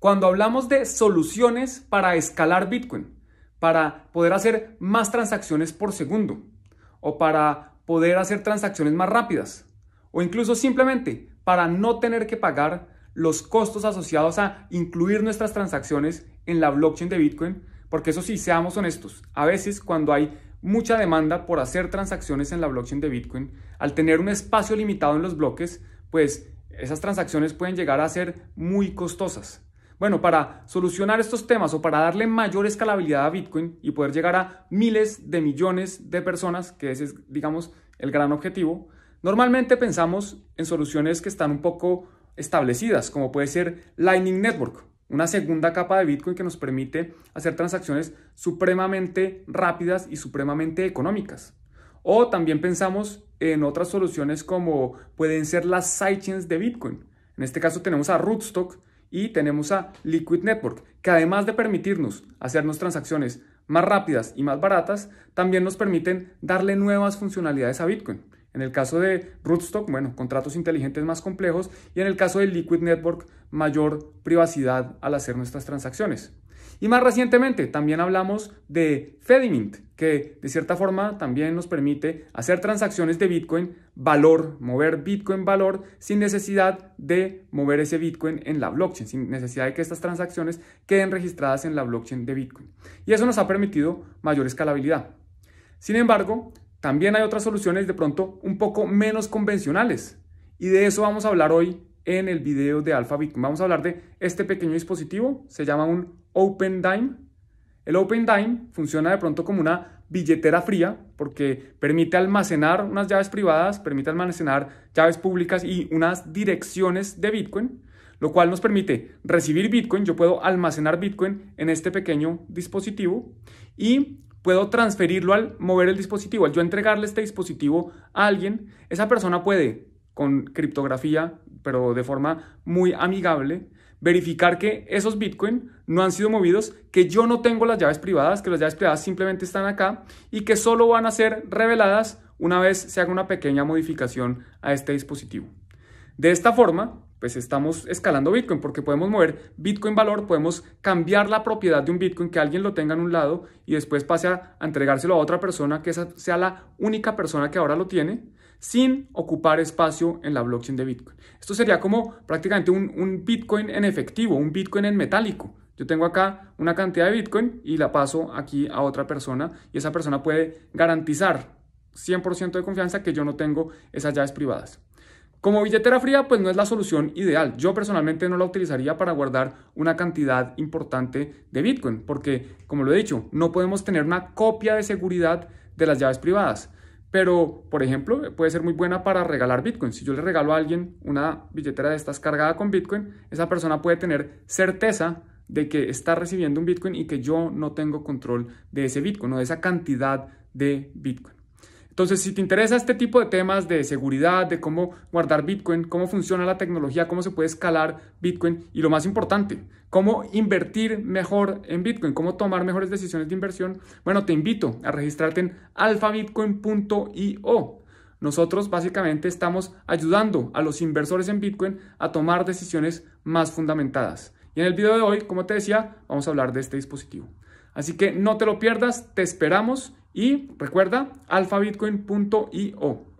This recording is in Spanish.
Cuando hablamos de soluciones para escalar Bitcoin, para poder hacer más transacciones por segundo, o para poder hacer transacciones más rápidas, o incluso simplemente para no tener que pagar los costos asociados a incluir nuestras transacciones en la blockchain de Bitcoin, porque eso sí, seamos honestos, a veces cuando hay mucha demanda por hacer transacciones en la blockchain de Bitcoin, al tener un espacio limitado en los bloques, pues esas transacciones pueden llegar a ser muy costosas. Bueno, para solucionar estos temas o para darle mayor escalabilidad a Bitcoin y poder llegar a miles de millones de personas, que ese es, digamos, el gran objetivo, normalmente pensamos en soluciones que están un poco establecidas, como puede ser Lightning Network, una segunda capa de Bitcoin que nos permite hacer transacciones supremamente rápidas y supremamente económicas. O también pensamos en otras soluciones como pueden ser las sidechains de Bitcoin. En este caso tenemos a Rootstock, y tenemos a Liquid Network, que además de permitirnos hacernos transacciones más rápidas y más baratas, también nos permiten darle nuevas funcionalidades a Bitcoin. En el caso de Rootstock, bueno, contratos inteligentes más complejos y en el caso de Liquid Network, mayor privacidad al hacer nuestras transacciones. Y más recientemente también hablamos de Fedimint, que de cierta forma también nos permite hacer transacciones de Bitcoin valor, mover Bitcoin valor sin necesidad de mover ese Bitcoin en la blockchain, sin necesidad de que estas transacciones queden registradas en la blockchain de Bitcoin. Y eso nos ha permitido mayor escalabilidad. Sin embargo, también hay otras soluciones de pronto un poco menos convencionales. Y de eso vamos a hablar hoy en el video de Alphabit. Vamos a hablar de este pequeño dispositivo, se llama un Open Dime. El Open Dime funciona de pronto como una billetera fría porque permite almacenar unas llaves privadas, permite almacenar llaves públicas y unas direcciones de Bitcoin, lo cual nos permite recibir Bitcoin, yo puedo almacenar Bitcoin en este pequeño dispositivo y puedo transferirlo al mover el dispositivo, al yo entregarle este dispositivo a alguien, esa persona puede con criptografía pero de forma muy amigable, verificar que esos Bitcoin no han sido movidos, que yo no tengo las llaves privadas, que las llaves privadas simplemente están acá y que solo van a ser reveladas una vez se haga una pequeña modificación a este dispositivo. De esta forma, pues estamos escalando Bitcoin porque podemos mover Bitcoin valor, podemos cambiar la propiedad de un Bitcoin, que alguien lo tenga en un lado y después pase a entregárselo a otra persona, que esa sea la única persona que ahora lo tiene sin ocupar espacio en la blockchain de Bitcoin. Esto sería como prácticamente un, Bitcoin en efectivo, un Bitcoin en metálico. Yo tengo acá una cantidad de Bitcoin y la paso aquí a otra persona y esa persona puede garantizar 100% de confianza que yo no tengo esas llaves privadas. Como billetera fría, pues no es la solución ideal. Yo personalmente no la utilizaría para guardar una cantidad importante de Bitcoin, porque, como lo he dicho, no podemos tener una copia de seguridad de las llaves privadas. Pero, por ejemplo, puede ser muy buena para regalar Bitcoin. Si yo le regalo a alguien una billetera de estas cargada con Bitcoin, esa persona puede tener certeza de que está recibiendo un Bitcoin y que yo no tengo control de ese Bitcoin o de esa cantidad de Bitcoin. Entonces, si te interesa este tipo de temas de seguridad, de cómo guardar Bitcoin, cómo funciona la tecnología, cómo se puede escalar Bitcoin y lo más importante, cómo invertir mejor en Bitcoin, cómo tomar mejores decisiones de inversión, bueno, te invito a registrarte en alfabitcoin.io. Nosotros básicamente estamos ayudando a los inversores en Bitcoin a tomar decisiones más fundamentadas. Y en el video de hoy, como te decía, vamos a hablar de este dispositivo. Así que no te lo pierdas, te esperamos y recuerda, alfabitcoin.io.